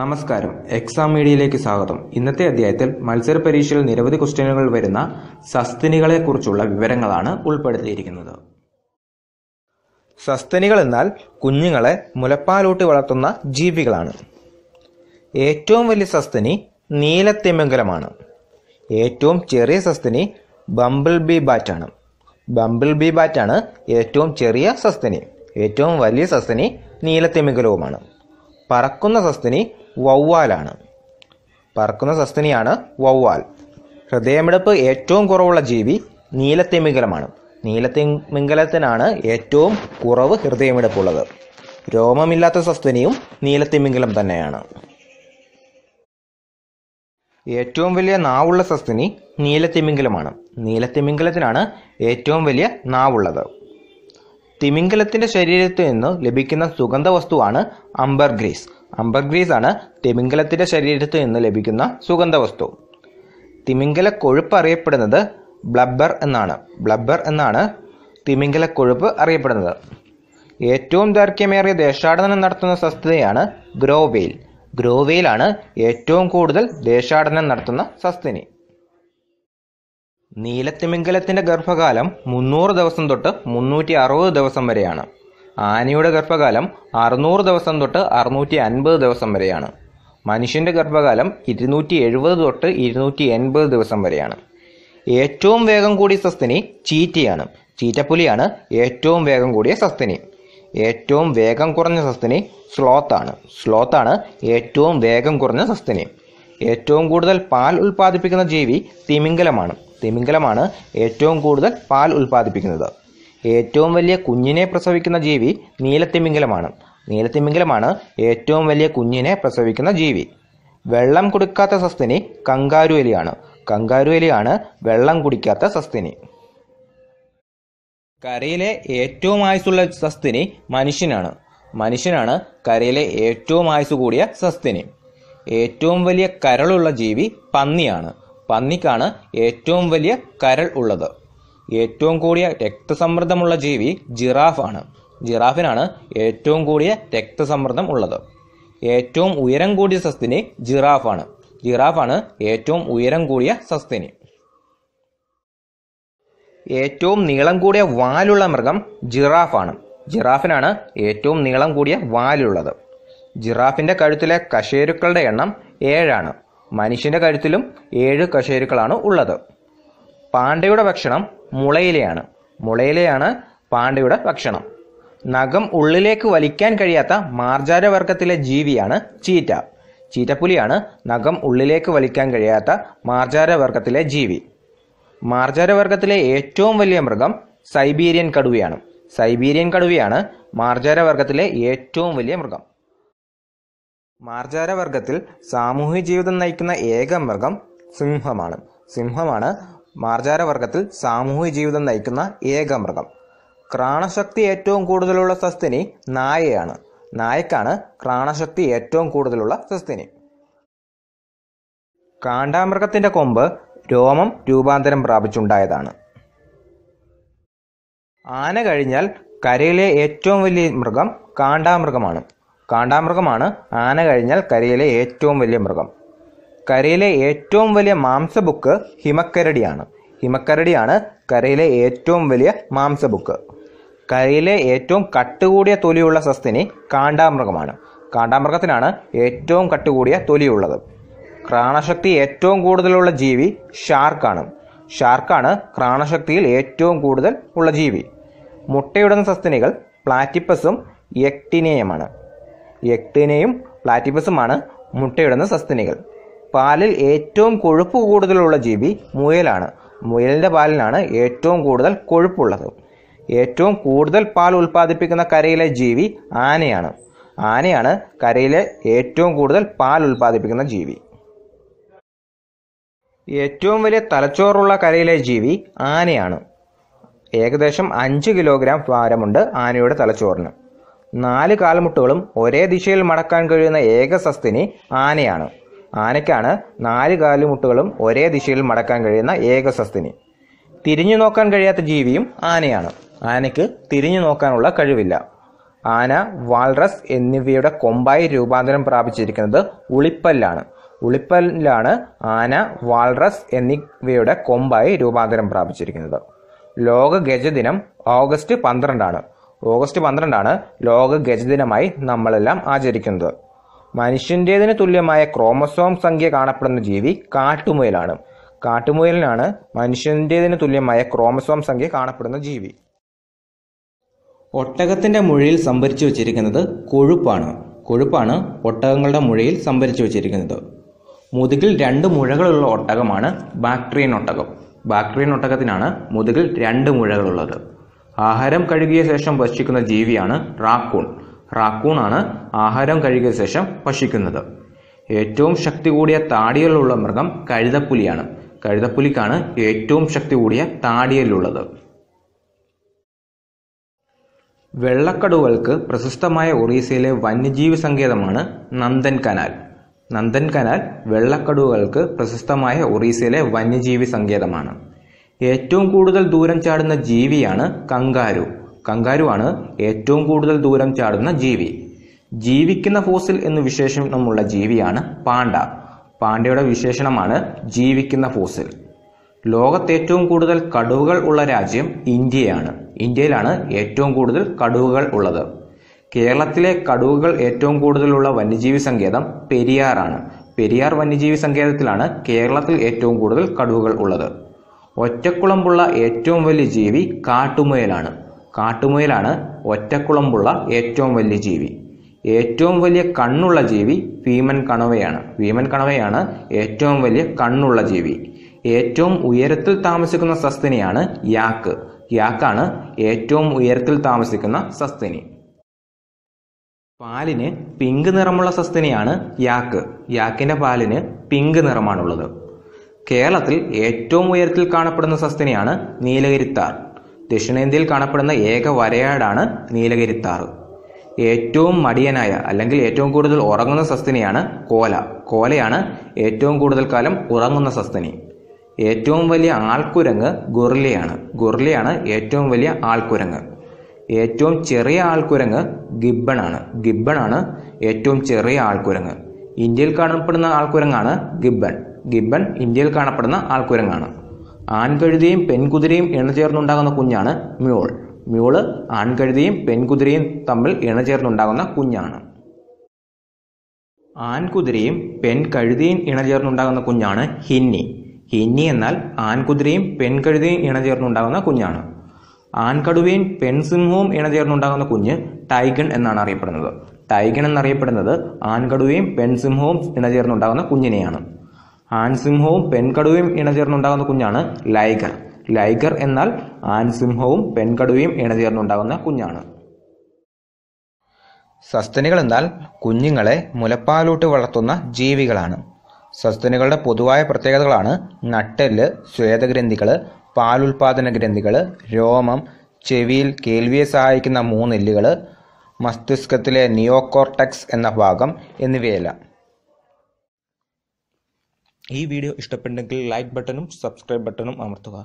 നമസ്കാരം എക്സാം മീഡിയയിലേക്ക് സ്വാഗതം ഇന്നത്തെ അധ്യായത്തിൽ മത്സര പരീക്ഷയിൽ നിരവധി ക്വസ്റ്റ്യനുകൾ വരുന്ന സസ്തനികളെക്കുറിച്ചുള്ള വിവരങ്ങളാണ് ഉൾപ്പെടുത്തിയിരിക്കുന്നത് സസ്തനികൾ എന്നാൽ കുഞ്ഞുങ്ങളെ മുലപ്പാലൂട്ടി വളർത്തുന്ന ജീവികളാണ് ഏറ്റവും വലിയ സസ്തനി നീലത്തിമംഗലമാണ് ഏറ്റവും ചെറിയ സസ്തനി ബംബിൾ ബി ബാറ്റാണ് ബംബിൾ ബി ബാറ്റാണ് ഏറ്റവും ചെറിയ സസ്തനി ഏറ്റവും വലിയ സസ്തനി നീലത്തിമംഗലവുമാണ് പറക്കുന്ന സസ്തിനി വവ്വാലാണ് പറക്കുന്ന സസ്തിനിയാണ് വവ്വാൽ ഹൃദയമിടപ്പ് ഏറ്റവും കുറവുള്ള ജീവി നീലത്തിമിംഗലമാണ് നീലത്തിമിംഗലത്തിനാണ് ഏറ്റവും കുറവ് ഹൃദയമിടപ്പുള്ളത് രോമമില്ലാത്ത സസ്തിനിയും നീലത്തിമിംഗലം തന്നെയാണ് ഏറ്റവും വലിയ നാവുള്ള സസ്തിനി നീലത്തിമിംഗലമാണ് നീലത്തിമിംഗലത്തിനാണ് ഏറ്റവും വലിയ നാവുള്ളത് തിമിംഗലത്തിന്റെ ശരീരത്തു നിന്ന് ലഭിക്കുന്ന സുഗന്ധ വസ്തുവാണ് അംബർഗ്രീസ് അംബർഗ്രീസ് ആണ് തിമിംഗലത്തിന്റെ ശരീരത്തു നിന്ന് ലഭിക്കുന്ന സുഗന്ധ വസ്തു തിമിംഗല കൊഴുപ്പ് അറിയപ്പെടുന്നത് ബ്ലബ്ബർ എന്നാണ് ബ്ലബ്ബർ എന്നാണ് തിമിംഗല കൊഴുപ്പ് അറിയപ്പെടുന്നത് ഏറ്റവും ദൈർഘ്യമേറിയ ദേശാടനം നടത്തുന്ന സസ്തതയാണ് ഗ്രോവെയിൽ ഗ്രോവെയിലാണ് ഏറ്റവും കൂടുതൽ ദേശാടനം നടത്തുന്ന സസ്തിനി നീലത്തിമിംഗലത്തിൻ്റെ ഗർഭകാലം മുന്നൂറ് ദിവസം തൊട്ട് മുന്നൂറ്റി അറുപത് ദിവസം വരെയാണ് ആനയുടെ ഗർഭകാലം അറുന്നൂറ് ദിവസം തൊട്ട് അറുന്നൂറ്റി അൻപത് ദിവസം വരെയാണ് മനുഷ്യൻ്റെ ഗർഭകാലം ഇരുന്നൂറ്റി എഴുപത് തൊട്ട് ഇരുന്നൂറ്റി എൺപത് ദിവസം വരെയാണ് ഏറ്റവും വേഗം കൂടിയ സസ്തനി ചീറ്റയാണ് ചീറ്റപ്പുലിയാണ് ഏറ്റവും വേഗം കൂടിയ സസ്തനി ഏറ്റവും വേഗം കുറഞ്ഞ സസ്തനി സ്ലോത്താണ് സ്ലോത്താണ് ഏറ്റവും വേഗം കുറഞ്ഞ സസ്തനി ഏറ്റവും കൂടുതൽ പാൽ ഉൽപ്പാദിപ്പിക്കുന്ന ജീവി തിമിംഗലമാണ് തിമിംഗലമാണ് ഏറ്റവും കൂടുതൽ പാൽ ഉൽപ്പാദിപ്പിക്കുന്നത് ഏറ്റവും വലിയ കുഞ്ഞിനെ പ്രസവിക്കുന്ന ജീവി നീലത്തിമിംഗലമാണ് നീലത്തിമിംഗലമാണ് ഏറ്റവും വലിയ കുഞ്ഞിനെ പ്രസവിക്കുന്ന ജീവി വെള്ളം കുടിക്കാത്ത സസ്തിനി കങ്കാരു എലിയാണ് കങ്കാരു എലിയാണ് വെള്ളം കുടിക്കാത്ത സസ്തിനി കരയിലെ ഏറ്റവും ആയുസുള്ള സസ്തിനി മനുഷ്യനാണ് മനുഷ്യനാണ് കരയിലെ ഏറ്റവും ആയുസ് കൂടിയ സസ്തിനി ഏറ്റവും വലിയ കരളുള്ള ജീവി പന്നിയാണ് പന്നിക്കാണ് ഏറ്റവും വലിയ കരൾ ഉള്ളത് ഏറ്റവും കൂടിയ രക്തസമ്മർദ്ദമുള്ള ജീവി ജിറാഫാണ് ആണ് ജിറാഫിനാണ് ഏറ്റവും കൂടിയ രക്തസമ്മർദ്ദം ഉള്ളത് ഏറ്റവും ഉയരം കൂടിയ സസ്തിനി ജിറാഫാണ് ജിറാഫാണ് ഏറ്റവും ഉയരം കൂടിയ സസ്തിനി ഏറ്റവും നീളം കൂടിയ വാലുള്ള മൃഗം ജിറാഫാണ് ജിറാഫിനാണ് ഏറ്റവും നീളം കൂടിയ വാലുള്ളത് ജിറാഫിൻ്റെ കഴുത്തിലെ കശേരുക്കളുടെ എണ്ണം ഏഴാണ് മനുഷ്യന്റെ കഴുത്തിലും ഏഴ് കശേരുക്കളാണ് ഉള്ളത് പാണ്ഡയുടെ ഭക്ഷണം മുളയിലയാണ് മുളയിലയാണ് പാണ്ഡയുടെ ഭക്ഷണം നഖം ഉള്ളിലേക്ക് വലിക്കാൻ കഴിയാത്ത മാർജാരവർഗത്തിലെ ജീവിയാണ് ചീറ്റ ചീറ്റപ്പുലിയാണ് നഖം ഉള്ളിലേക്ക് വലിക്കാൻ കഴിയാത്ത മാർജാരവർഗത്തിലെ ജീവി മാർജാരവർഗത്തിലെ ഏറ്റവും വലിയ മൃഗം സൈബീരിയൻ കടുവയാണ് സൈബീരിയൻ കടുവയാണ് മാർജാരവർഗത്തിലെ ഏറ്റവും വലിയ മൃഗം മാർജാരവർഗത്തിൽ ജീവിതം നയിക്കുന്ന ഏക മൃഗം സിംഹമാണ് സിംഹമാണ് മാർജാരവർഗത്തിൽ ജീവിതം നയിക്കുന്ന ഏക മൃഗം ക്രാണശക്തി ഏറ്റവും കൂടുതലുള്ള സസ്തിനി നായയാണ് നായക്കാണ് ക്രാണശക്തി ഏറ്റവും കൂടുതലുള്ള സസ്തിനി കാണ്ടാമൃഗത്തിന്റെ കൊമ്പ് രോമം രൂപാന്തരം പ്രാപിച്ചുണ്ടായതാണ് ആന കഴിഞ്ഞാൽ കരയിലെ ഏറ്റവും വലിയ മൃഗം കാണ്ടാമൃഗമാണ് കാണ്ടാമൃഗമാണ് ആന കഴിഞ്ഞാൽ കരയിലെ ഏറ്റവും വലിയ മൃഗം കരയിലെ ഏറ്റവും വലിയ മാംസബുക്ക് ഹിമക്കരടിയാണ് ഹിമക്കരടിയാണ് കരയിലെ ഏറ്റവും വലിയ മാംസബുക്ക് കരയിലെ ഏറ്റവും കട്ടുകൂടിയ തൊലിയുള്ള സസ്തിനി കാണ്ടാമൃഗമാണ് കാണ്ടാമൃഗത്തിനാണ് ഏറ്റവും കട്ടുകൂടിയ തൊലിയുള്ളത് ക്രാണശക്തി ഏറ്റവും കൂടുതലുള്ള ജീവി ഷാർക്കാണ് ഷാർക്കാണ് ക്രാണശക്തിയിൽ ഏറ്റവും കൂടുതൽ ഉള്ള ജീവി മുട്ടയിടുന്ന സസ്തിനികൾ പ്ലാറ്റിപ്പസും എക്ടിനേയമാണ് എക്ടീനയും പ്ലാറ്റിപ്പസുമാണ് മുട്ടയിടുന്ന സസ്തനികൾ പാലിൽ ഏറ്റവും കൊഴുപ്പ് കൂടുതലുള്ള ജീവി മുയലാണ് മുയലിൻ്റെ പാലിനാണ് ഏറ്റവും കൂടുതൽ കൊഴുപ്പുള്ളത് ഏറ്റവും കൂടുതൽ പാൽ ഉൽപ്പാദിപ്പിക്കുന്ന കരയിലെ ജീവി ആനയാണ് ആനയാണ് കരയിലെ ഏറ്റവും കൂടുതൽ പാൽ ഉൽപ്പാദിപ്പിക്കുന്ന ജീവി ഏറ്റവും വലിയ തലച്ചോറുള്ള കരയിലെ ജീവി ആനയാണ് ഏകദേശം അഞ്ച് കിലോഗ്രാം ഭാരമുണ്ട് ആനയുടെ തലച്ചോറിന് നാല് കാൽമുട്ടുകളും ഒരേ ദിശയിൽ മടക്കാൻ കഴിയുന്ന ഏക സസ്തിനി ആനയാണ് ആനയ്ക്കാണ് നാല് കാലുമുട്ടുകളും ഒരേ ദിശയിൽ മടക്കാൻ കഴിയുന്ന ഏക സസ്തിനി തിരിഞ്ഞു നോക്കാൻ കഴിയാത്ത ജീവിയും ആനയാണ് ആനയ്ക്ക് തിരിഞ്ഞു നോക്കാനുള്ള കഴിവില്ല ആന വാൾറസ് എന്നിവയുടെ കൊമ്പായി രൂപാന്തരം പ്രാപിച്ചിരിക്കുന്നത് ഉളിപ്പല്ലാണ് ഉളിപ്പല്ലാണ് ആന വാൾറസ് എന്നിവയുടെ കൊമ്പായി രൂപാന്തരം പ്രാപിച്ചിരിക്കുന്നത് ലോക ഗജദിനം ഓഗസ്റ്റ് പന്ത്രണ്ടാണ് ഓഗസ്റ്റ് പന്ത്രണ്ടാണ് ലോക ഗജദിനമായി നമ്മളെല്ലാം ആചരിക്കുന്നത് മനുഷ്യൻ്റേതിന് തുല്യമായ ക്രോമസോം സംഖ്യ കാണപ്പെടുന്ന ജീവി കാട്ടുമുയലാണ് കാട്ടുമുയലിനാണ് മനുഷ്യൻ്റേതിന് തുല്യമായ ക്രോമസോം സംഖ്യ കാണപ്പെടുന്ന ജീവി ഒട്ടകത്തിൻ്റെ മുഴയിൽ സംഭരിച്ചു വച്ചിരിക്കുന്നത് കൊഴുപ്പാണ് കൊഴുപ്പാണ് ഒട്ടകങ്ങളുടെ മുഴയിൽ സംഭരിച്ചു വച്ചിരിക്കുന്നത് മുതുകിൽ രണ്ട് മുഴകളുള്ള ഒട്ടകമാണ് ബാക്ട്രിയൻ ഒട്ടകം ബാക്ട്രിയൻ ഒട്ടകത്തിനാണ് മുതുകിൽ രണ്ട് മുഴകളുള്ളത് ആഹാരം കഴുകിയ ശേഷം ഭക്ഷിക്കുന്ന ജീവിയാണ് റാക്കൂൺ റാക്കൂൺ ആണ് ആഹാരം കഴുകിയ ശേഷം ഭക്ഷിക്കുന്നത് ഏറ്റവും ശക്തി കൂടിയ താടിയലുള്ള മൃഗം കഴുതപ്പുലിയാണ് കഴുതപ്പുലിക്കാണ് ഏറ്റവും ശക്തി കൂടിയ താടിയലുള്ളത് വെള്ളക്കടുവൾക്ക് പ്രശസ്തമായ ഒറീസയിലെ വന്യജീവി സങ്കേതമാണ് നന്ദൻ കനാൽ നന്ദൻ കനാൽ വെള്ളക്കടുവകൾക്ക് പ്രശസ്തമായ ഒറീസയിലെ വന്യജീവി സങ്കേതമാണ് ഏറ്റവും കൂടുതൽ ദൂരം ചാടുന്ന ജീവിയാണ് കങ്കാരു ആണ് ഏറ്റവും കൂടുതൽ ദൂരം ചാടുന്ന ജീവി ജീവിക്കുന്ന ഫോസിൽ എന്ന് വിശേഷണമുള്ള ജീവിയാണ് പാണ്ട പാണ്ഡയുടെ വിശേഷണമാണ് ജീവിക്കുന്ന ഫോസിൽ ലോകത്ത് ഏറ്റവും കൂടുതൽ കടുവകൾ ഉള്ള രാജ്യം ഇന്ത്യയാണ് ഇന്ത്യയിലാണ് ഏറ്റവും കൂടുതൽ കടുവകൾ ഉള്ളത് കേരളത്തിലെ കടുവകൾ ഏറ്റവും കൂടുതലുള്ള വന്യജീവി സങ്കേതം പെരിയാറാണ് പെരിയാർ വന്യജീവി സങ്കേതത്തിലാണ് കേരളത്തിൽ ഏറ്റവും കൂടുതൽ കടുവകൾ ഉള്ളത് ഒറ്റക്കുളമ്പുള്ള ഏറ്റവും വലിയ ജീവി കാട്ടുമുയലാണ് കാട്ടുമുയലാണ് ഒറ്റക്കുളമ്പുള്ള ഏറ്റവും വലിയ ജീവി ഏറ്റവും വലിയ കണ്ണുള്ള ജീവി ഭീമൻ കണവയാണ് ഭീമൻ കണവയാണ് ഏറ്റവും വലിയ കണ്ണുള്ള ജീവി ഏറ്റവും ഉയരത്തിൽ താമസിക്കുന്ന സസ്തിനിയാണ് യാക്ക് യാക്കാണ് ഏറ്റവും ഉയരത്തിൽ താമസിക്കുന്ന സസ്തിനി പാലിന് പിങ്ക് നിറമുള്ള സസ്തിനിയാണ് യാക്ക് യാക്കിൻ്റെ പാലിന് പിങ്ക് നിറമാണുള്ളത് കേരളത്തിൽ ഏറ്റവും ഉയരത്തിൽ കാണപ്പെടുന്ന സസ്തനിയാണ് നീലഗിരിത്താർ ദക്ഷിണേന്ത്യയിൽ കാണപ്പെടുന്ന ഏക വരയാടാണ് നീലഗിരിത്താർ ഏറ്റവും മടിയനായ അല്ലെങ്കിൽ ഏറ്റവും കൂടുതൽ ഉറങ്ങുന്ന സസ്തനിയാണ് കോല കോലയാണ് ഏറ്റവും കൂടുതൽ കാലം ഉറങ്ങുന്ന സസ്തനി ഏറ്റവും വലിയ ആൾക്കുരങ്ങ് ഗുർലിയാണ് ഗുർലിയാണ് ഏറ്റവും വലിയ ആൾക്കുരങ്ങ് ഏറ്റവും ചെറിയ ആൾക്കുരങ്ങ് ഗിബ്ബണാണ് ഗിബ്ബണാണ് ഏറ്റവും ചെറിയ ആൾക്കുരങ്ങ് ഇന്ത്യയിൽ കാണപ്പെടുന്ന ആൾക്കുരങ്ങാണ് ഗിബ്ബൺ ഗിബൻ ഇന്ത്യയിൽ കാണപ്പെടുന്ന ആൾക്കുരങ്ങാണ് ആൺകഴുതിയും പെൺകുതിരയും ഇണചേർന്നുണ്ടാകുന്ന കുഞ്ഞാണ് മ്യൂൾ മ്യൂള് ആൺകഴുതിയും പെൺകുതിരയും തമ്മിൽ ഇണചേർന്നുണ്ടാകുന്ന കുഞ്ഞാണ് ആൺകുതിരയും പെൺകഴുതിയും ഇണചേർന്നുണ്ടാകുന്ന കുഞ്ഞാണ് ഹിന്നി ഹിന്നി എന്നാൽ ആൺകുതിരയും പെൺകഴുതിയും ഇണചേർന്നുണ്ടാകുന്ന കുഞ്ഞാണ് ആൺകടുവയും പെൺസിംഹവും ഇണചേർന്നുണ്ടാകുന്ന കുഞ്ഞ് ടൈഗൺ എന്നാണ് അറിയപ്പെടുന്നത് ടൈഗൺ എന്നറിയപ്പെടുന്നത് ആൺകടുവയും പെൺസിംഹവും ഇണചേർന്നുണ്ടാകുന്ന കുഞ്ഞിനെയാണ് ആൺസിംഹവും പെൺകടുവയും ഇണചേർന്നുണ്ടാകുന്ന കുഞ്ഞാണ് ലൈഗർ ലൈഗർ എന്നാൽ ആൺസിംഹവും പെൺകടുവയും ഇണചേർന്നുണ്ടാകുന്ന കുഞ്ഞാണ് സസ്തനികൾ എന്നാൽ കുഞ്ഞുങ്ങളെ മുലപ്പാലൂട്ട് വളർത്തുന്ന ജീവികളാണ് സസ്തനികളുടെ പൊതുവായ പ്രത്യേകതകളാണ് നട്ടെല്ല് സ്വേദഗ്രന്ഥികൾ പാലുൽപാദന ഗ്രന്ഥികൾ രോമം ചെവിയിൽ കേൾവിയെ സഹായിക്കുന്ന മൂന്നെല്ലുകൾ മസ്തിഷ്കത്തിലെ നിയോകോർട്ടക്സ് എന്ന ഭാഗം എന്നിവയെല്ലാം ഈ വീഡിയോ ഇഷ്ടപ്പെട്ടെങ്കിൽ ലൈക്ക് ബട്ടണും സബ്സ്ക്രൈബ് ബട്ടണും അമർത്തുക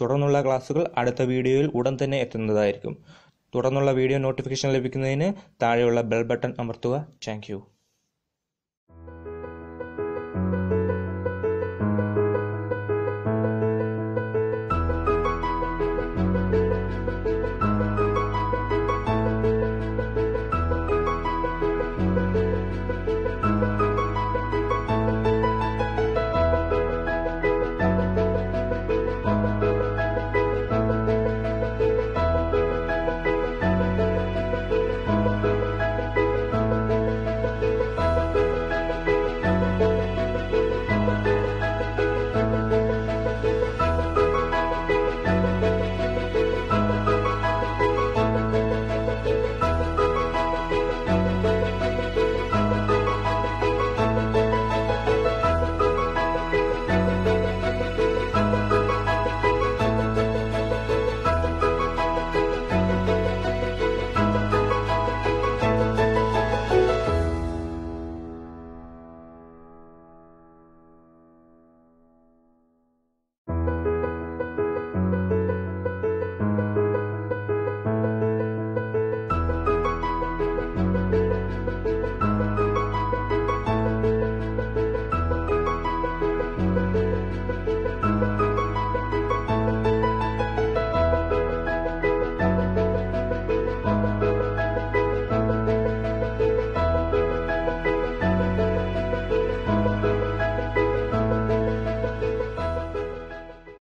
തുടർന്നുള്ള ക്ലാസ്സുകൾ അടുത്ത വീഡിയോയിൽ ഉടൻ തന്നെ എത്തുന്നതായിരിക്കും തുടർന്നുള്ള വീഡിയോ നോട്ടിഫിക്കേഷൻ ലഭിക്കുന്നതിന് താഴെയുള്ള ബെൽ ബട്ടൺ അമർത്തുക താങ്ക്